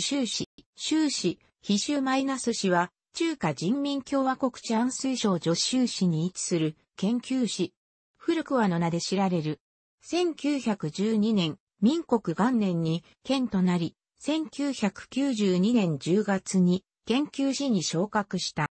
非州市、州市、非州マイナス市は、中華人民共和国治安推奨助州市に位置する研究市。古くはの名で知られる。1912年、民国元年に県となり、1992年10月に研究市に昇格した。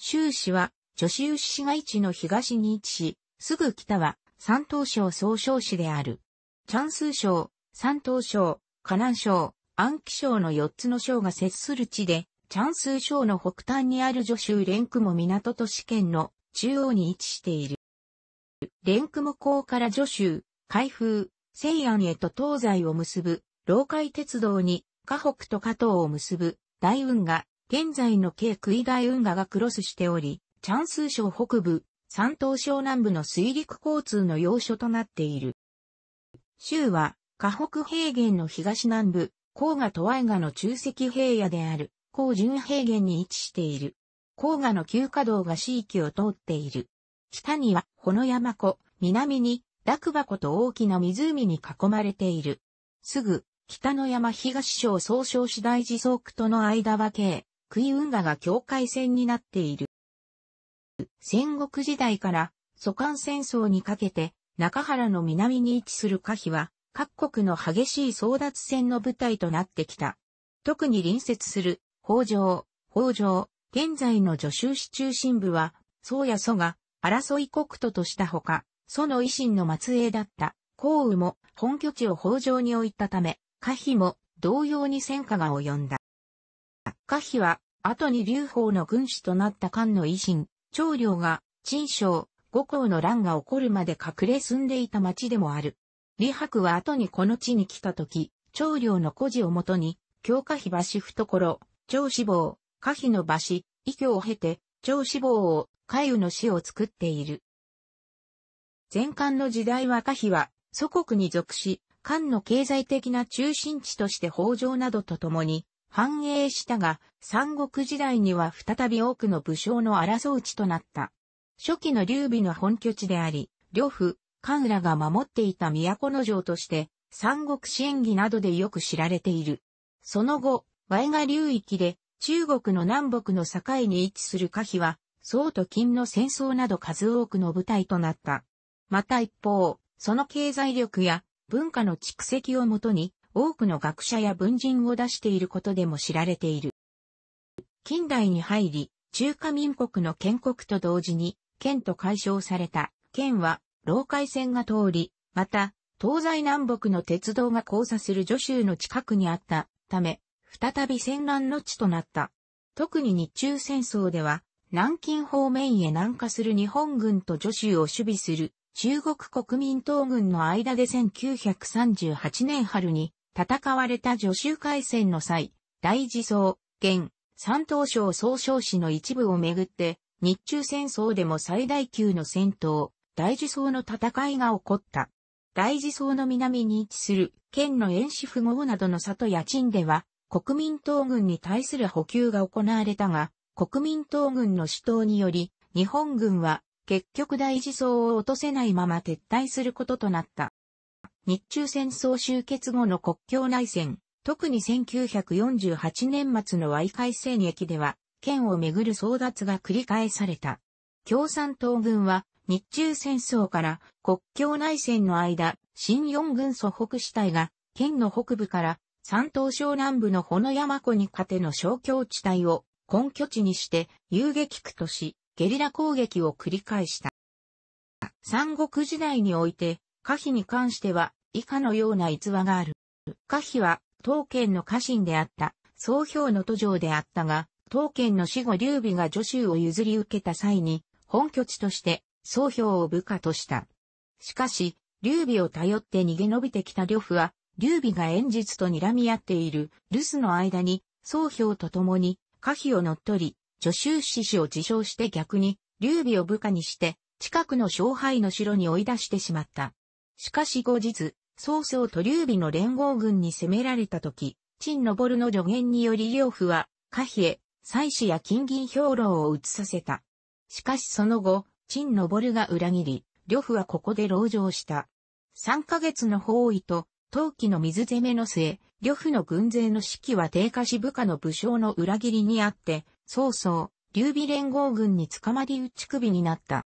州市は、女子市市街地の東に位置し、すぐ北は山東省総称市である。チャンス省、山東省、河南省、安徽省の4つの省が接する地で、チャンスー省の北端にある助州連区も港都市圏の中央に位置している。連区も港から助州、海風、西安へと東西を結ぶ、老海鉄道に、河北と河東を結ぶ、大運河、現在の区杭大運河がクロスしており、チャンスー省北部、山東省南部の水陸交通の要所となっている。州は、河北平原の東南部、黄河とワイガの中石平野である、高純平原に位置している。黄河の旧華道が地域を通っている。北には、ほの山湖、南に、落馬湖と大きな湖に囲まれている。すぐ、北の山東省総称市大寺総区との間は計、杭運河が境界線になっている。戦国時代から、祖官戦争にかけて、中原の南に位置する可否は、各国の激しい争奪戦の舞台となってきた。特に隣接する、北条、北条、現在の助州市中心部は、宗や蘇が争い国都としたほか、蘇の維新の末裔だった項羽も本拠地を北条に置いたため、可否も同様に戦火が及んだ。可否は、後に劉邦の軍師となった漢の維新、長領が、陳章、五校の乱が起こるまで隠れ住んでいた町でもある。李白は後にこの地に来た時、長領の故事をもとに、教科碑橋懐、長志望、下碑の橋、異教を経て、長志望を、海湯の死を作っている。前漢の時代は下碑は、祖国に属し、漢の経済的な中心地として北条などと共に、繁栄したが、三国時代には再び多くの武将の争う地となった。初期の劉備の本拠地であり、両布、関ラが守っていた都の城として、三国志演儀などでよく知られている。その後、ワイガ流域で中国の南北の境に位置する可否は、宋と金の戦争など数多くの舞台となった。また一方、その経済力や文化の蓄積をもとに、多くの学者や文人を出していることでも知られている。近代に入り、中華民国の建国と同時に、県と解消された。県は老海線が通り、また、東西南北の鉄道が交差する助州の近くにあったため、再び戦乱の地となった。特に日中戦争では、南京方面へ南下する日本軍と助州を守備する中国国民党軍の間で1938年春に戦われた助州海戦の際、大地層、現、山東省総称市の一部をめぐって、日中戦争でも最大級の戦闘、大事層の戦いが起こった。大事層の南に位置する県の遠州富豪などの里や賃では、国民党軍に対する補給が行われたが、国民党軍の主導により、日本軍は結局大事層を落とせないまま撤退することとなった。日中戦争終結後の国境内戦、特に1948年末の Y 海戦役では、県をめぐる争奪が繰り返された。共産党軍は日中戦争から国境内戦の間、新四軍祖北支隊が、県の北部から山東省南部のほの山湖にかての小京地帯を根拠地にして遊撃区とし、ゲリラ攻撃を繰り返した。三国時代において、可否に関しては以下のような逸話がある。可否は、当県の家臣であった、総評の都城であったが、当県の死後劉備が助手を譲り受けた際に、本拠地として総評を部下とした。しかし、劉備を頼って逃げ延びてきた呂布は、劉備が演術と睨み合っている留守の間に、総評と共に、可否を乗っ取り、助手志士を自称して逆に、劉備を部下にして、近くの勝敗の城に追い出してしまった。しかし後日、曹操と劉備の連合軍に攻められた時、陳昇の助言により両夫は、可否へ、妻子や金銀兵糧を移させた。しかしその後、陳昇が裏切り、呂布はここで牢城した。三ヶ月の包囲と、陶器の水攻めの末、呂布の軍勢の士気は低下し部下の武将の裏切りにあって、曹操、劉備連合軍に捕まり打ち首になった。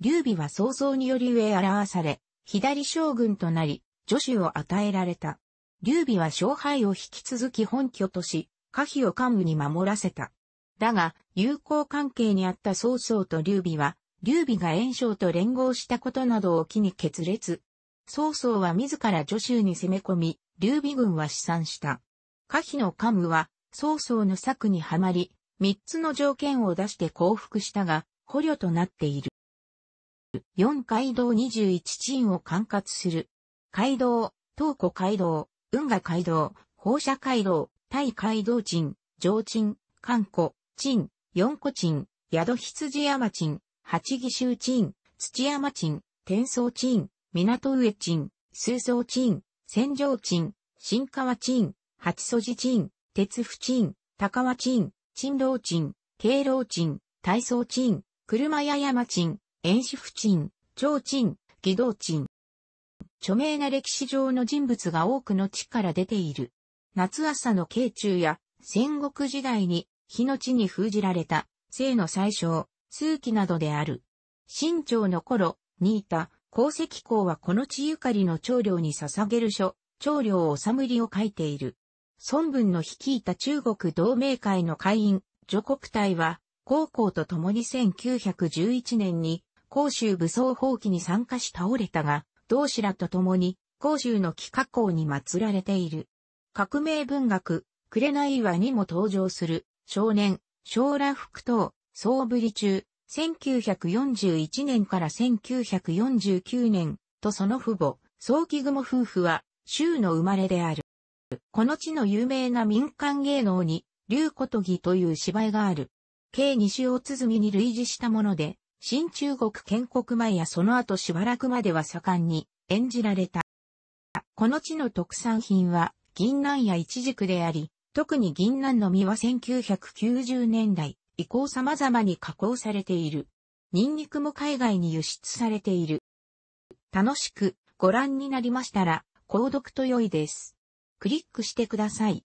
劉備は曹操により上表され、左将軍となり、助手を与えられた。劉備は勝敗を引き続き本拠とし、可否を幹部に守らせた。だが、友好関係にあった曹操と劉備は、劉備が炎章と連合したことなどを機に決裂。曹操は自ら徐州に攻め込み、劉備軍は死産した。可否の幹部は曹操の策にはまり、三つの条件を出して降伏したが、捕虜となっている。四街道二十チームを管轄する。街道、東湖街道、運河街道、放射街道、対街道鎮、上鎮、観湖、鎮、四湖鎮、宿羊山鎮、八義州鎮、土山鎮、天宗鎮、港上鎮、数蔵鎮、戦場鎮、新川鎮、八祖寺鎮、鉄府鎮、高輪鎮、鎮老鎮、敬老鎮、大操鎮、車屋山鎮、遠志府鎮、長鎮、義道鎮。著名な歴史上の人物が多くの地から出ている。夏朝の慶中や戦国時代に、日の地に封じられた、生の最小、数機などである。新朝の頃、新田、功績公はこの地ゆかりの長領に捧げる書、長領おさむりを書いている。孫文の率いた中国同盟会の会員、女国隊は、高校と共に1911年に、広州武装放棄に参加し倒れたが、同志らと共に、広州の帰化校に祀られている。革命文学、紅岩にも登場する、少年、将来福等、総ぶり中、1941年から1949年とその父母、早期雲夫婦は、州の生まれである。この地の有名な民間芸能に、竜琴とという芝居がある。計2種を鼓に類似したもので、新中国建国前やその後しばらくまでは盛んに演じられた。この地の特産品は、銀杏や一軸であり、特に銀杏の実は1990年代、以降様々に加工されている。ニンニクも海外に輸出されている。楽しくご覧になりましたら、購読と良いです。クリックしてください。